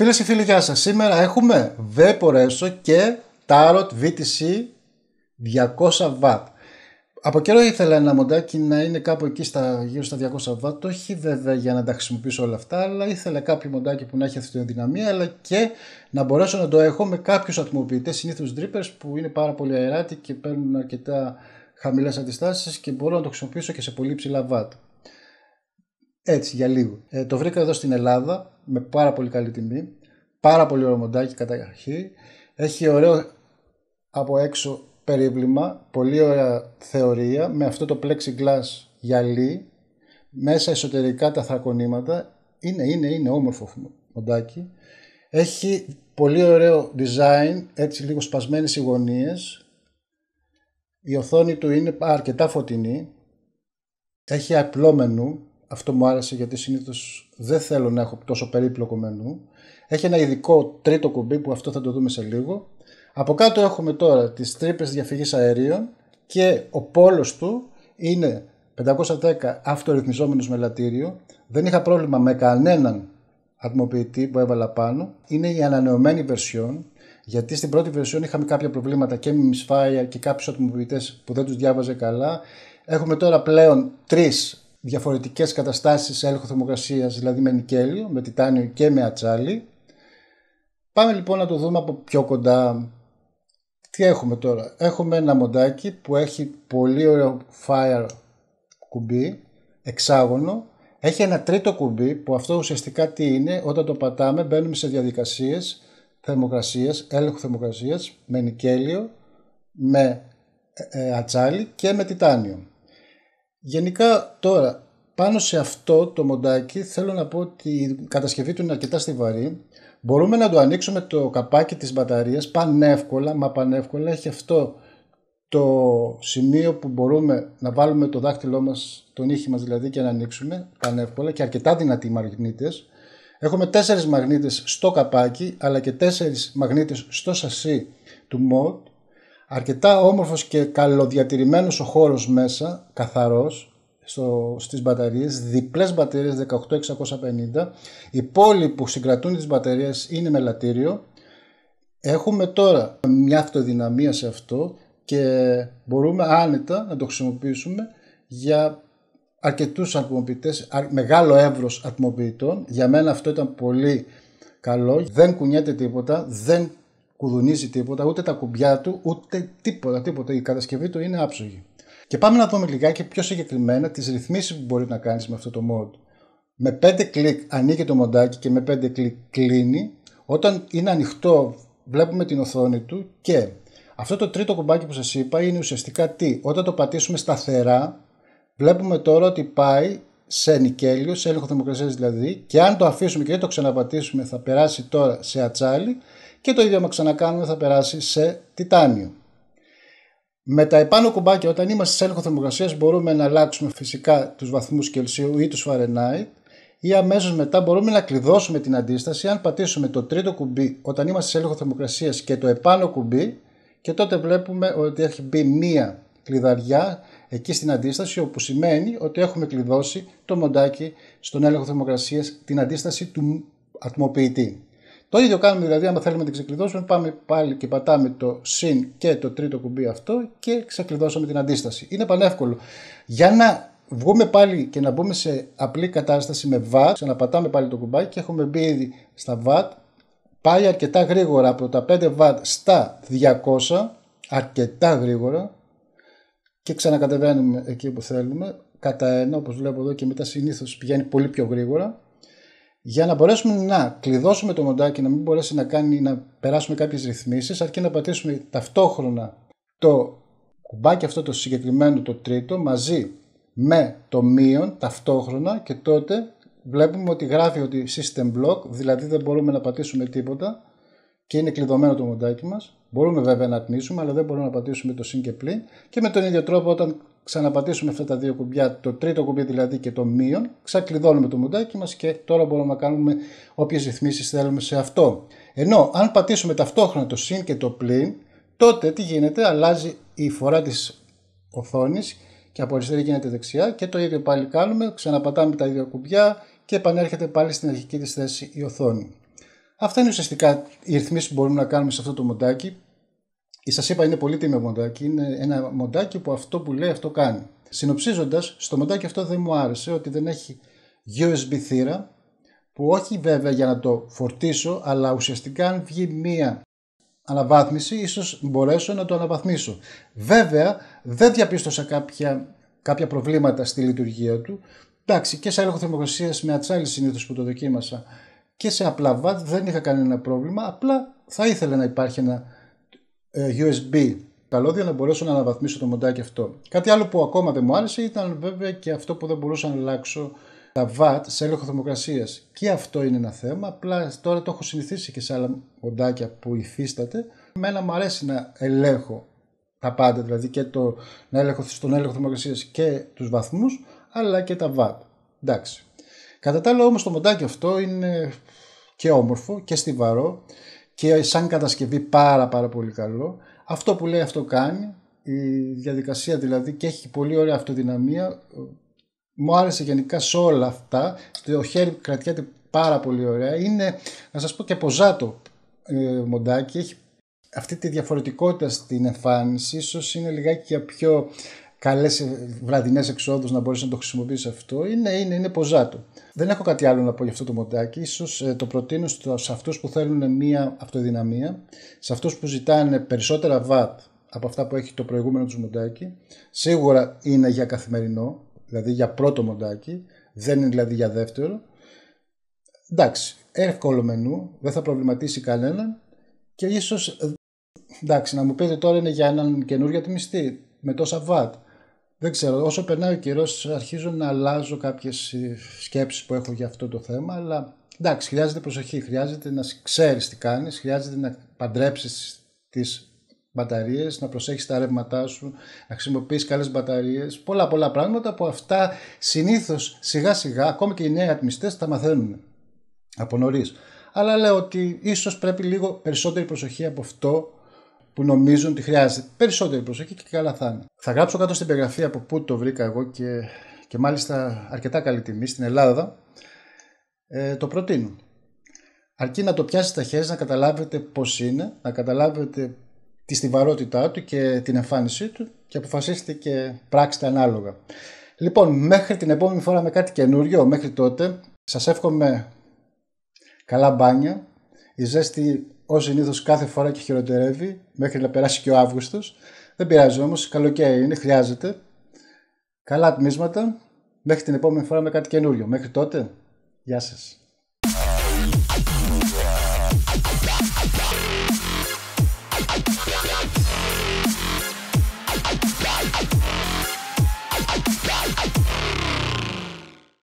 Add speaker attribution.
Speaker 1: Φίλες και φίλοι, γεια σας. Σήμερα έχουμε Vaporesso και Tarot VTC 200W. Από καιρό ήθελα ένα μοντάκι να είναι κάπου εκεί στα, γύρω στα 200W. όχι βέβαια για να τα χρησιμοποιήσω όλα αυτά, αλλά ήθελα κάποιο μοντάκι που να έχει αυτή δυναμία, αλλά και να μπορέσω να το έχω με κάποιους ατμοποιητές, συνήθως drippers που είναι πάρα πολύ αεράτοι και παίρνουν αρκετά χαμηλές αντιστάσεις και μπορώ να το χρησιμοποιήσω και σε πολύ ψηλά βάτ. Έτσι, για λίγο. Ε, το βρήκα εδώ στην Ελλάδα με πάρα πολύ καλή τιμή. Πάρα πολύ ωραίο μοντάκι αρχή Έχει ωραίο από έξω περίβλημα, πολύ ωραία θεωρία με αυτό το plexiglass γυαλί. Μέσα εσωτερικά τα θρακονήματα. Είναι, είναι, είναι όμορφο μοντάκι. Έχει πολύ ωραίο design, έτσι λίγο σπασμένες οι γωνίες. Η οθόνη του είναι αρκετά φωτεινή. Έχει απλό μενού, αυτό μου άρεσε γιατί συνήθως δεν θέλω να έχω τόσο περίπλοκο μενού. Έχει ένα ειδικό τρίτο κουμπί που αυτό θα το δούμε σε λίγο. Από κάτω έχουμε τώρα τις τρύπες διαφυγής αερίων και ο πόλος του είναι 510 αυτορυθμιζόμενος μελατήριο. Δεν είχα πρόβλημα με κανέναν ατμοποιητή που έβαλα πάνω. Είναι η ανανεωμένη βερσιόν γιατί στην πρώτη βερσιόν είχαμε κάποια προβλήματα και με μισφάια και κάποιους ατμοποιητές που δεν τους διάβαζε καλά. Έχουμε τώρα πλέον τρεις διαφορετικές καταστάσεις έλεγχο θερμοκρασίας, δηλαδή με νικέλιο, με τιτάνιο και με ατσάλι. Πάμε λοιπόν να το δούμε από πιο κοντά. Τι έχουμε τώρα. Έχουμε ένα μοντάκι που έχει πολύ ωραίο fire κουμπί, εξάγωνο. Έχει ένα τρίτο κουμπί που αυτό ουσιαστικά τι είναι, όταν το πατάμε μπαίνουμε σε διαδικασίες θερμοκρασίας, έλεγχο θερμοκρασίας με νικέλιο, με ε, ε, ατσάλι και με τιτάνιο. Γενικά τώρα, πάνω σε αυτό το μοντάκι θέλω να πω ότι η κατασκευή του είναι αρκετά στιβαρή. Μπορούμε να το ανοίξουμε το καπάκι της μπαταρίας πανεύκολα, μα πανεύκολα έχει αυτό το σημείο που μπορούμε να βάλουμε το δάχτυλό μας, το νύχι μας δηλαδή και να ανοίξουμε πανεύκολα και αρκετά δυνατοί μαγνήτες. Έχουμε τέσσερις μαγνήτες στο καπάκι αλλά και τέσσερις μαγνήτες στο σασί του mod Αρκετά όμορφος και καλοδιατηρημένος ο χώρος μέσα, καθαρός, στο, στις μπαταρίες, διπλές μπαταρίες 18650. Οι πόλοι που συγκρατούν τις μπαταρίες είναι μελατήριο. Έχουμε τώρα μια αυτοδυναμία σε αυτό και μπορούμε άνετα να το χρησιμοποιήσουμε για αρκετούς ατμοποιητές, μεγάλο έύρο ατμοποιητών. Για μένα αυτό ήταν πολύ καλό. Δεν κουνιέται τίποτα, δεν κουδουνίζει τίποτα, ούτε τα κουμπιά του, ούτε τίποτα, τίποτα. Η κατασκευή του είναι άψογη. Και πάμε να δούμε λιγάκι πιο συγκεκριμένα Τις ρυθμίσεις που μπορεί να κάνεις με αυτό το mod. Με 5 κλικ ανοίγει το μοντάκι και με 5 κλικ κλείνει. Όταν είναι ανοιχτό βλέπουμε την οθόνη του και αυτό το τρίτο κουμπάκι που σας είπα είναι ουσιαστικά τι. Όταν το πατήσουμε σταθερά βλέπουμε τώρα ότι πάει σε νικέλιο, σε έλεγχο θερμοκρασίας δηλαδή και αν το αφήσουμε και δεν το ξαναπατήσουμε θα περάσει τώρα σε ατσάλι και το ίδιο με ξανακάνουμε θα περάσει σε τιτάνιο. Με τα επάνω κουμπάκια, όταν είμαστε σε έλεγχο θερμοκρασίας, μπορούμε να αλλάξουμε φυσικά τους βαθμούς Κελσίου ή τους Φαρενάιτ ή αμέσως μετά μπορούμε να κλειδώσουμε την αντίσταση αν πατήσουμε το τρίτο κουμπί όταν είμαστε σε έλεγχο θερμοκρασίας και το επάνω κουμπί και τότε βλέπουμε ότι έχει μπει μία κλειδαριά εκεί στην αντίσταση όπου σημαίνει ότι έχουμε κλειδώσει το μοντάκι στον έλεγχο θερμοκρασίας την αντίσταση του ατμοποιητή. Το ίδιο κάνουμε δηλαδή, άμα θέλουμε να την ξεκλειδώσουμε, πάμε πάλι και πατάμε το συν και το τρίτο κουμπί αυτό και ξεκλειδώσαμε την αντίσταση. Είναι πανεύκολο. Για να βγούμε πάλι και να μπούμε σε απλή κατάσταση με VAT, ξαναπατάμε πάλι το κουμπάκι και έχουμε μπει ήδη στα βάτ. Πάει αρκετά γρήγορα από τα 5 βάτ στα 200, αρκετά γρήγορα και ξανακατεβαίνουμε εκεί που θέλουμε. Κατά ένα, όπως βλέπω εδώ και μετά συνήθως πηγαίνει πολύ πιο γρήγορα για να μπορέσουμε να κλειδώσουμε το μοντάκι, να μην μπορέσει να, κάνει, να περάσουμε κάποιες ρυθμίσεις, αρκεί να πατήσουμε ταυτόχρονα το κουμπάκι αυτό το συγκεκριμένο, το τρίτο, μαζί με το μείον ταυτόχρονα και τότε βλέπουμε ότι γράφει ότι system block, δηλαδή δεν μπορούμε να πατήσουμε τίποτα και είναι κλειδωμένο το μοντάκι μας. Μπορούμε βέβαια να τμήσουμε, αλλά δεν μπορούμε να πατήσουμε το συν και πλήν. Και με τον ίδιο τρόπο, όταν ξαναπατήσουμε αυτά τα δύο κουμπιά, το τρίτο κουμπί δηλαδή και το μείον, ξακλειδώνουμε το μοντάκι μας και τώρα μπορούμε να κάνουμε όποιες ρυθμίσεις θέλουμε σε αυτό. Ενώ αν πατήσουμε ταυτόχρονα το συν και το πλήν, τότε τι γίνεται, αλλάζει η φορά της οθόνης και από αριστερή γίνεται δεξιά και το ίδιο πάλι κάνουμε, ξαναπατάμε τα ίδια κουμπιά και επανέρχεται πάλι στην αρχική της θέση η οθόνη. Αυτά είναι ουσιαστικά οι ρυθμίσεις που μπορούμε να κάνουμε σε αυτό το μοντάκι. Η σας είπα είναι πολύτιμο μοντάκι. Είναι ένα μοντάκι που αυτό που λέει αυτό κάνει. Συνοψίζοντας, στο μοντάκι αυτό δεν μου άρεσε ότι δεν έχει USB θύρα που όχι βέβαια για να το φορτίσω, αλλά ουσιαστικά αν βγει μία αναβάθμιση, ίσως μπορέσω να το αναβαθμίσω. Βέβαια, δεν διαπίστωσα κάποια, κάποια προβλήματα στη λειτουργία του. Εντάξει, και σε έλεγχο θερμοκρασίας με ατσάλι συνήθως που το δοκίμασα, και σε απλά βάτ δεν είχα κανένα πρόβλημα, απλά θα ήθελα να υπάρχει ένα USB ε, καλώδιο να μπορέσω να αναβαθμίσω το μοντάκι αυτό. Κάτι άλλο που ακόμα δεν μου άρεσε ήταν βέβαια και αυτό που δεν μπορούσα να αλλάξω τα VAT σε έλεγχο θερμοκρασίας. Και αυτό είναι ένα θέμα. Απλά τώρα το έχω συνηθίσει και σε άλλα μοντάκια που υφίσταται. Μένα μου αρέσει να ελέγχω τα πάντα, δηλαδή και το, να ελέγχω στον έλεγχο θερμοκρασίας και τους βαθμούς, αλλά και τα VAT. Εντάξει. Κατά τα άλλα όμως το μοντάκι αυτό είναι και όμορφο και στιβαρό και σαν κατασκευή πάρα πάρα πολύ καλό. Αυτό που λέει αυτό κάνει, η διαδικασία δηλαδή και έχει πολύ ωραία αυτοδυναμία. Μου άρεσε γενικά σε όλα αυτά, το χέρι κρατιέται πάρα πολύ ωραία. Είναι να σας πω και ποζάτο ε, μοντάκι, έχει αυτή τη διαφορετικότητα στην εμφάνιση, ίσως είναι λιγάκι για πιο καλές ε, βραδινές εξόδους να μπορείς να το χρησιμοποιήσει αυτό. Είναι, είναι, είναι ποζάτο. Δεν έχω κάτι άλλο να πω για αυτό το μοντάκι. σω ε, το προτείνω σε αυτούς που θέλουν μία αυτοδυναμία, σε αυτούς που ζητάνε περισσότερα βατ από αυτά που έχει το προηγούμενο τους μοντάκι. Σίγουρα είναι για καθημερινό, δηλαδή για πρώτο μοντάκι, δεν είναι δηλαδή για δεύτερο. Εντάξει, εύκολο μενού, δεν θα προβληματίσει κανέναν και ίσως ε, εντάξει να μου πείτε τώρα είναι για έναν καινούργιο τιμιστή με τόσα VAT. Δεν ξέρω, όσο περνάει ο καιρός, αρχίζω να αλλάζω κάποιες σκέψεις που έχω για αυτό το θέμα. Αλλά εντάξει, χρειάζεται προσοχή. Χρειάζεται να ξέρεις τι κάνεις, χρειάζεται να παντρέψεις τις μπαταρίες, να προσέχεις τα ρεύματά σου, να χρησιμοποιείς καλές μπαταρίες. Πολλά πολλά πράγματα που αυτά συνήθως σιγά σιγά, ακόμη και οι νέοι ατμιστές, τα μαθαίνουν από νωρίς. Αλλά λέω ότι ίσως πρέπει λίγο περισσότερη προσοχή από αυτό που νομίζουν ότι χρειάζεται περισσότερη προσοχή και καλά θα είναι. Θα γράψω κάτω στην περιγραφή από πού το βρήκα εγώ και, και μάλιστα αρκετά καλή τιμή στην Ελλάδα. Ε, το προτείνω. Αρκεί να το πιάσεις στα χέρια, να καταλάβετε πώς είναι, να καταλάβετε τη στιβαρότητά του και την εμφάνισή του και αποφασίστε και πράξτε ανάλογα. Λοιπόν, μέχρι την επόμενη φορά με κάτι καινούριο, μέχρι τότε, σας εύχομαι καλά μπάνια, η ζέστη ω συνήθως κάθε φορά και χειροτερεύει μέχρι να περάσει και ο Αύγουστος. Δεν πειράζει όμως, καλοκαίρι είναι, χρειάζεται. Καλά τμήματα. Μέχρι την επόμενη φορά με κάτι καινούριο. Μέχρι τότε, γεια σας.